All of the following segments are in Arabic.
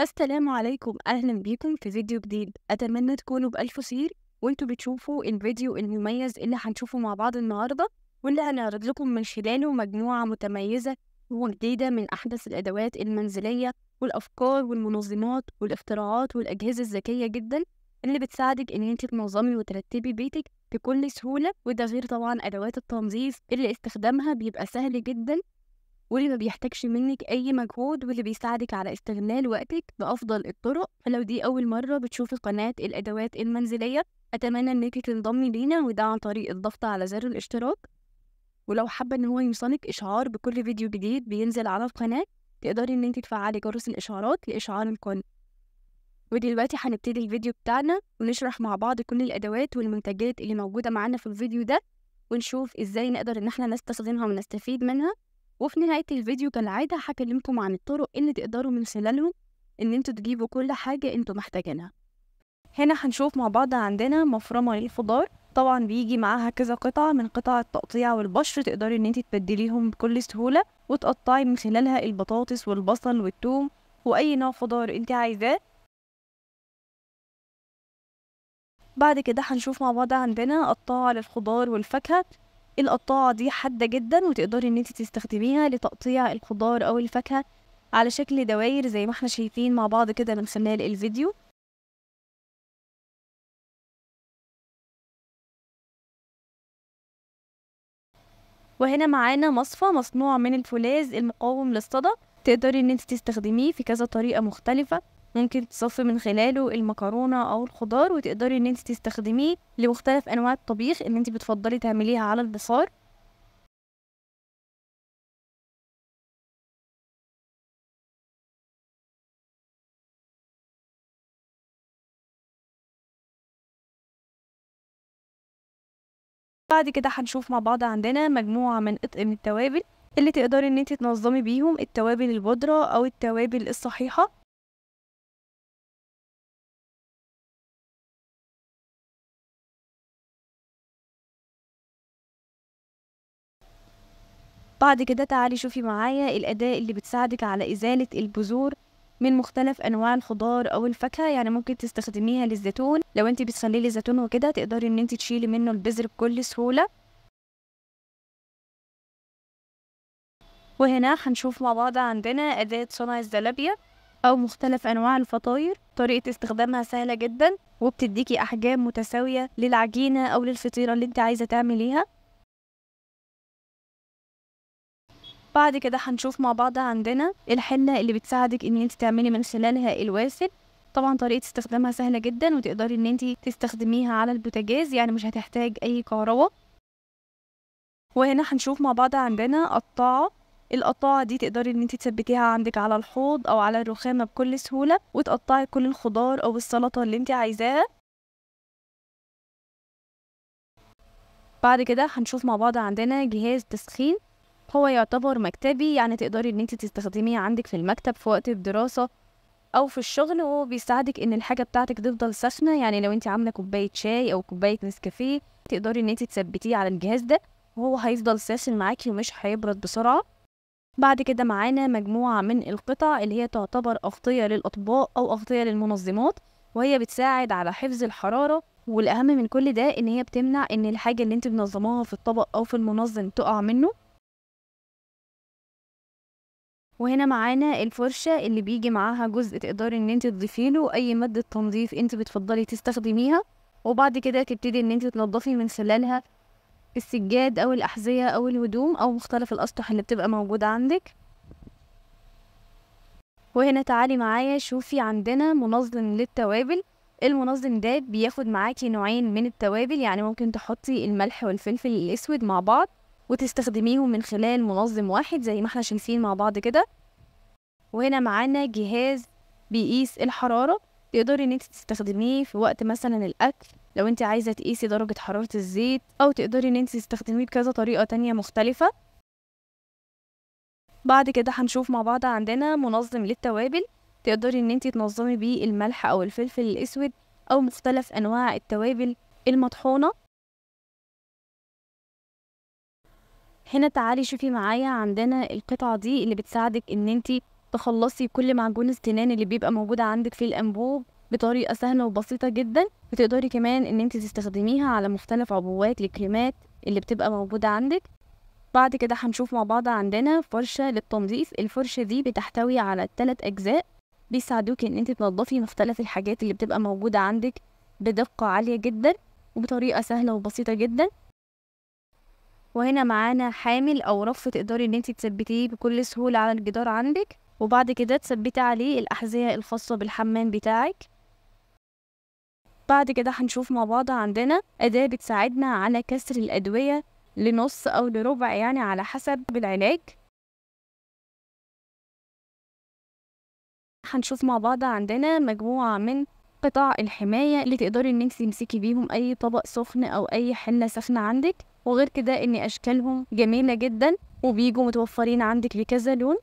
السلام عليكم أهلا بيكم في فيديو جديد أتمنى تكونوا بألف خير وانتوا بتشوفوا الفيديو المميز اللي هنشوفه مع بعض النهاردة واللي هنعرض لكم من خلاله مجموعة متميزة وجديدة من أحدث الأدوات المنزلية والأفكار والمنظمات والاختراعات والأجهزة الذكية جدا اللي بتساعدك إن انت تنظمي وترتبي بيتك بكل سهولة وده غير طبعا أدوات التنظيف اللي استخدامها بيبقى سهل جدا واللي ما بيحتاجش منك أي مجهود واللي بيساعدك على استغلال وقتك بأفضل الطرق فلو دي أول مرة بتشوفي قناة الأدوات المنزلية أتمنى إنك تنضمي لينا وده عن طريق الضغط على زر الاشتراك ولو حابة إن هو يوصلك إشعار بكل فيديو جديد بينزل على القناة تقدري إن انت تفعلي جرس الإشعارات لإشعار الكون ودلوقتي هنبتدي الفيديو بتاعنا ونشرح مع بعض كل الأدوات والمنتجات اللي موجودة معانا في الفيديو ده ونشوف إزاي نقدر إن احنا نستخدمها ونستفيد منها وفي نهاية الفيديو كالعادة هكلمكم عن الطرق اللي تقدروا من خلالهم إن انتوا تجيبوا كل حاجة انتوا محتاجينها هنا هنشوف مع بعض عندنا مفرمة للخضار طبعا بيجي معاها كذا قطعة من قطع التقطيع والبشر تقدري ان انت تبدليهم بكل سهولة وتقطعي من خلالها البطاطس والبصل والثوم واي نوع خضار انت عايزاه بعد كده هنشوف مع بعض عندنا قطاعة للخضار والفاكهة القطاعة دي حادة جدا وتقدري ان انت تستخدميها لتقطيع الخضار او الفاكهة على شكل دوائر زي ما احنا شايفين مع بعض كده من خلال الفيديو وهنا معانا مصفى مصنوع من الفولاذ المقاوم للصدى تقدري ان انت تستخدميه في كذا طريقة مختلفة ممكن تصفي من خلاله المكرونه او الخضار وتقدري ان انت تستخدميه لمختلف انواع الطبيخ اللي انت بتفضلي تعمليها على البصار بعد كده هنشوف مع بعض عندنا مجموعة من من التوابل اللي تقدري ان انت تنظمي بيهم التوابل البودرة او التوابل الصحيحة بعد كده تعالي شوفي معايا الأداة اللي بتساعدك على إزالة البذور من مختلف انواع الخضار او الفاكهه يعني ممكن تستخدميها للزيتون لو انت بتخليه الزيتون وكده تقدري ان انت تشيلي منه البذر بكل سهوله وهنا هنشوف مع بعض عندنا اداه صنع الزلابيه او مختلف انواع الفطاير طريقه استخدامها سهله جدا وبتديكي احجام متساويه للعجينه او للفطيره اللي انت عايزه تعمليها بعد كده هنشوف مع بعض عندنا الحنة اللي بتساعدك ان انت تعملي من خلالها الواسل طبعا طريقة استخدامها سهلة جدا وتقدري ان انت تستخدميها على البوتاجاز يعني مش هتحتاج اي كهرباء وهنا هنشوف مع بعض عندنا قطاعة القطاعة دي تقدري ان انت تثبتيها عندك على الحوض او على الرخامة بكل سهولة وتقطعي كل الخضار او السلطة اللي انت عايزاها بعد كده هنشوف مع بعض عندنا جهاز تسخين هو يعتبر مكتبي يعني تقدري ان انت تستخدميه عندك في المكتب في وقت الدراسه او في الشغل وهو بيساعدك ان الحاجه بتاعتك تفضل ساخنه يعني لو انت عامله كوبايه شاي او كوبايه نسكافيه تقدري ان انت تثبتيه على الجهاز ده وهو هيفضل ساخن معاكي ومش هيبرد بسرعه بعد كده معانا مجموعه من القطع اللي هي تعتبر اغطيه للاطباق او اغطيه للمنظمات وهي بتساعد على حفظ الحراره والاهم من كل ده ان هي بتمنع ان الحاجه اللي انت منظماها في الطبق او في المنظم تقع منه وهنا معانا الفرشة اللي بيجي معاها جزء تقدري ان انت تضيفي له اي مادة تنظيف انت بتفضلي تستخدميها وبعد كده تبتدي ان انت تنضفي من خلالها السجاد او الاحذية او الهدوم او مختلف الاسطح اللي بتبقى موجودة عندك وهنا تعالي معايا شوفي عندنا منظم للتوابل المنظم ده بياخد معاكي نوعين من التوابل يعني ممكن تحطي الملح والفلفل الاسود مع بعض وتستخدميهم من خلال منظم واحد زي ما احنا شايفين مع بعض كده وهنا معانا جهاز بيقيس الحرارة تقدري ان انت تستخدميه في وقت مثلا الاكل لو انت عايزة تقيسي درجة حرارة الزيت او تقدري ان انت تستخدميه بكذا طريقة تانية مختلفة بعد كده هنشوف مع بعض عندنا منظم للتوابل تقدري ان انت تنظمي بيه الملح او الفلفل الاسود او مختلف انواع التوابل المطحونة هنا تعالي شوفي معايا عندنا القطعة دي اللي بتساعدك ان انت تخلصي كل معجون السنان اللي بيبقى موجود عندك في الأنبوب بطريقة سهلة وبسيطة جدا بتقدري كمان ان انت تستخدميها على مختلف عبوات الكريمات اللي بتبقى موجودة عندك بعد كده هنشوف مع بعض عندنا فرشة للتنظيف الفرشة دي بتحتوي على ثلاث أجزاء بيساعدوك ان انت تنظفي مختلف الحاجات اللي بتبقى موجودة عندك بدقة عالية جدا وبطريقة سهلة وبسيطة جدا وهنا معانا حامل او رف تقدري ان انت تثبتيه بكل سهوله على الجدار عندك وبعد كده تثبتي عليه الاحذيه الخاصه بالحمام بتاعك بعد كده هنشوف مع بعض عندنا اداه بتساعدنا على كسر الادويه لنص او لربع يعني على حسب العلاج هنشوف مع بعض عندنا مجموعه من قطع الحماية اللي تقدري ان انت تمسكي بيهم اي طبق سخن او اي حلة سخنة عندك وغير كده ان اشكالهم جميله جدا وبيجوا متوفرين عندك بكذا لون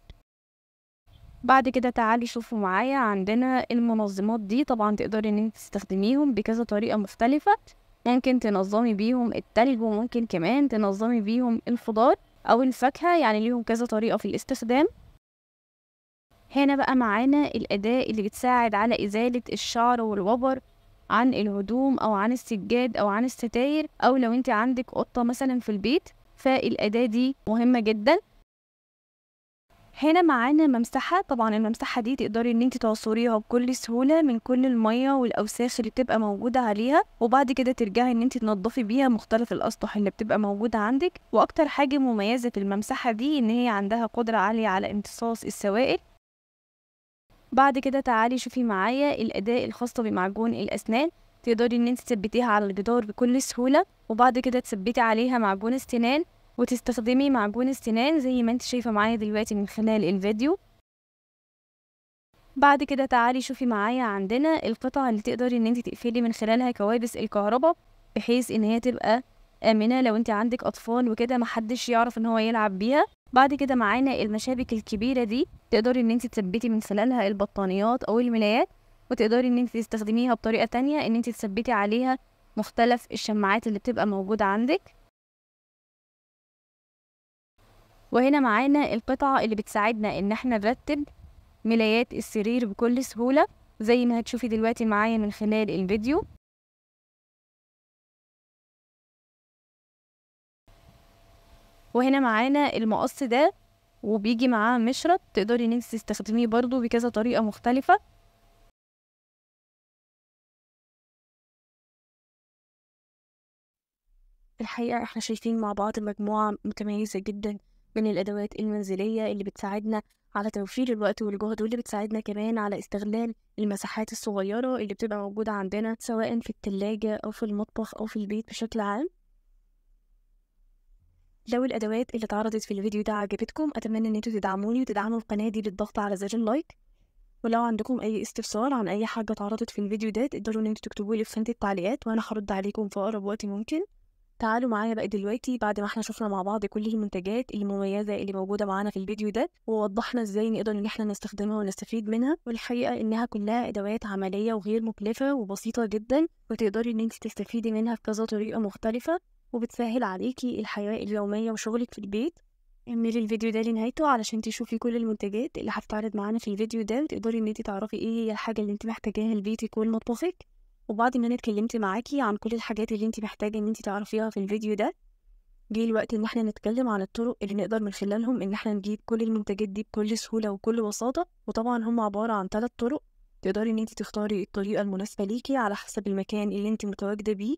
بعد كده تعالي شوفوا معايا عندنا المنظمات دي طبعا تقدري ان انت تستخدميهم بكذا طريقه مختلفه ممكن تنظمي بيهم التلج وممكن كمان تنظمي بيهم الخضار او الفاكهه يعني ليهم كذا طريقه في الاستخدام هنا بقى معانا الاداه اللي بتساعد على ازاله الشعر والوبر عن الهدوم أو عن السجاد أو عن الستاير أو لو أنت عندك قطة مثلا في البيت فالأداة دي مهمة جدا هنا معانا ممسحة طبعا الممسحة دي تقدري ان انت تعصريها بكل سهولة من كل المية والاوساخ اللي بتبقى موجودة عليها وبعد كده ترجعي ان انت تنضفي بيها مختلف الاسطح اللي بتبقى موجودة عندك واكتر حاجة مميزة في الممسحة دي ان هي عندها قدرة عالية على امتصاص السوائل بعد كده تعالي شوفي معايا الأداة الخاصة بمعجون الأسنان تقدري إن انت تثبتيها على الجدار بكل سهولة وبعد كده تثبتي عليها معجون استنان وتستخدمي معجون استنان زي ما انت شايفة معايا دلوقتي من خلال الفيديو بعد كده تعالي شوفي معايا عندنا القطع اللي تقدري ان انت تقفلي من خلالها كوابس الكهرباء بحيث ان هي تبقى آمنة لو انت عندك أطفال وكده محدش يعرف ان هو يلعب بيها بعد كده معانا المشابك الكبيرة دي تقدري ان انت تثبتي من خلالها البطانيات او الملايات وتقدري ان انت تستخدميها بطريقة تانية ان انت تثبتي عليها مختلف الشماعات اللي بتبقى موجودة عندك وهنا معانا القطعة اللي بتساعدنا ان احنا نرتب ملايات السرير بكل سهولة زي ما هتشوفي دلوقتي معايا من خلال الفيديو وهنا معانا المقص ده وبيجي معاه مشرط تقدري ان انت تستخدميه برضو بكذا طريقة مختلفة الحقيقة احنا شايفين مع بعض مجموعة متميزة جدا من الأدوات المنزلية اللي بتساعدنا على توفير الوقت والجهد واللي بتساعدنا كمان على استغلال المساحات الصغيرة اللي بتبقى موجودة عندنا سواء في التلاجة أو في المطبخ أو في البيت بشكل عام لو الادوات اللي اتعرضت في الفيديو ده عجبتكم اتمنى ان انتوا تدعموني وتدعموا القناه دي بالضغط على زر اللايك ولو عندكم اي استفسار عن اي حاجه اتعرضت في الفيديو ده تقدروا ان انتوا تكتبوا لي في خانه التعليقات وانا هرد عليكم في اقرب وقت ممكن تعالوا معايا بقى دلوقتي بعد ما احنا شفنا مع بعض كل المنتجات المميزة اللي موجودة معانا في الفيديو ده ووضحنا ازاي نقدر ان احنا نستخدمها ونستفيد منها والحقيقة انها كلها ادوات عملية وغير مكلفة وبسيطة جدا وتقدري ان انت تستفيدي منها بكذا طريقة مختلفة وبتسهل عليكي الحياة اليومية وشغلك في البيت اعملي الفيديو ده لنهايته علشان تشوفي كل المنتجات اللي هتتعرض معانا في الفيديو ده وتقدري ان انت تعرفي ايه هي الحاجة اللي انت محتاجاها لبيتك ولمطبخك وبعد ما انا اتكلمت معاكي عن كل الحاجات اللي انت محتاجة ان انت تعرفيها في الفيديو ده جه الوقت ان احنا نتكلم عن الطرق اللي نقدر من خلالهم ان احنا نجيب كل المنتجات دي بكل سهولة وكل بساطة وطبعا هم عبارة عن ثلاث طرق تقدري ان انت تختاري الطريقة المناسبة ليكي على حسب المكان اللي انت متواجدة بيه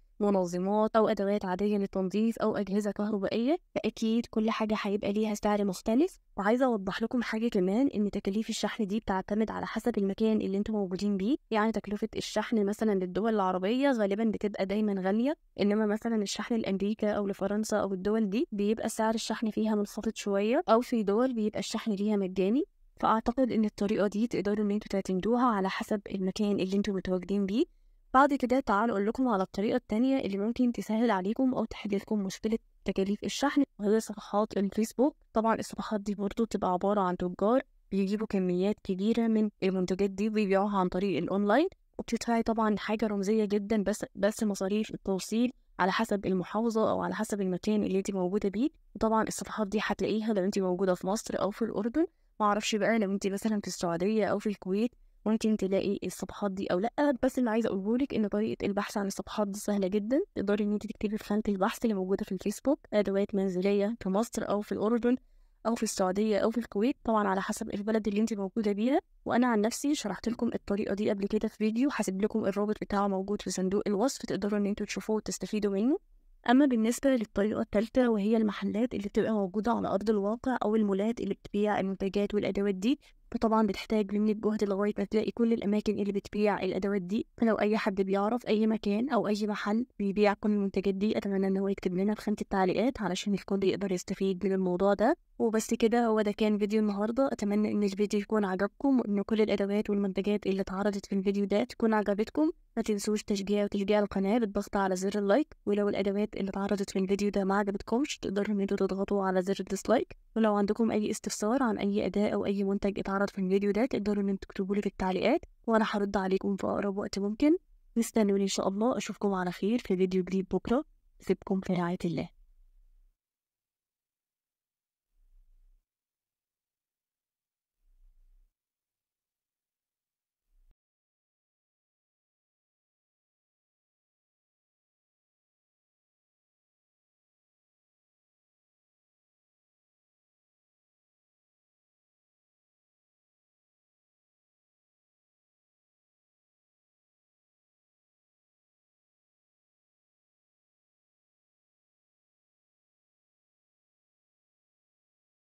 منظمات أو أدوات عادية للتنظيف أو أجهزة كهربائية فأكيد كل حاجة هيبقى ليها سعر مختلف وعايزة أوضح لكم حاجة كمان إن تكاليف الشحن دي بتعتمد على حسب المكان اللي انتم موجودين بيه يعني تكلفة الشحن مثلا للدول العربية غالبا بتبقى دايما غالية إنما مثلا الشحن لأمريكا أو لفرنسا أو الدول دي بيبقى سعر الشحن فيها منخفض شوية أو في دول بيبقى الشحن ليها مجاني فأعتقد إن الطريقة دي تقدروا إن انتوا تعتمدوها على حسب المكان اللي انتوا متواجدين بيه بعد كده تعالوا أقول لكم على الطريقة الثانيه اللي ممكن تسهل عليكم أو تحل لكم مشكلة تكاليف الشحن وهي صفحات الفيسبوك طبعا الصفحات دي برضو بتبقى عبارة عن تجار بيجيبوا كميات كبيرة من المنتجات دي وبيبيعوها عن طريق الأونلاين وبتدفعي طبعا حاجة رمزية جدا بس بس مصاريف التوصيل على حسب المحافظة أو على حسب المكان اللي انت موجودة بيه وطبعا الصفحات دي هتلاقيها لو انت موجودة في مصر أو في الأردن معرفش بقى لو انت مثلا في السعودية أو في الكويت ممكن تلاقي الصفحات دي او لا بس اللي عايزه اقوله لك ان طريقه البحث عن الصفحات دي سهله جدا تقدري ان انت تكتبي في خانه البحث اللي موجوده في الفيسبوك ادوات منزليه في مصر او في الاردن او في السعوديه او في الكويت طبعا على حسب البلد اللي انت موجوده بيها وانا عن نفسي شرحت لكم الطريقه دي قبل كده في فيديو هسيب لكم الرابط بتاعه موجود في صندوق الوصف تقدروا ان انتوا تشوفوه وتستفيدوا منه اما بالنسبه للطريقه الثالثه وهي المحلات اللي بتبقى موجوده على ارض الواقع او المولات اللي بتبيع المنتجات والادوات دي فطبعا بتحتاج منك جهد لغاية ما تلاقي كل الأماكن اللي بتبيع الأدوات دي فلو أي حد بيعرف أي مكان أو أي محل بيبيع كل المنتجات دي أتمنى إن هو يكتب لنا في خانة التعليقات علشان الكل يقدر يستفيد من الموضوع ده وبس كده هو ده كان فيديو النهاردة أتمنى إن الفيديو يكون عجبكم وإن كل الأدوات والمنتجات اللي اتعرضت في الفيديو ده تكون عجبتكم ما تنسوش تشجيع وتشجيع القناة بالضغط على زر اللايك ولو الأدوات اللي اتعرضت في الفيديو ده ما عجبتكمش تقدروا إن انتوا تضغطوا على زر الديسلايك ولو عندكم أي استفسار عن أي اداء أو أي منتج اتعرض في الفيديو ده تقدروا إن انتوا تكتبوا لي في التعليقات وأنا هرد عليكم في أقرب وقت ممكن استنوني إن شاء الله أشوفكم على خير في فيديو جديد بكرة سيبكم في رعاية الله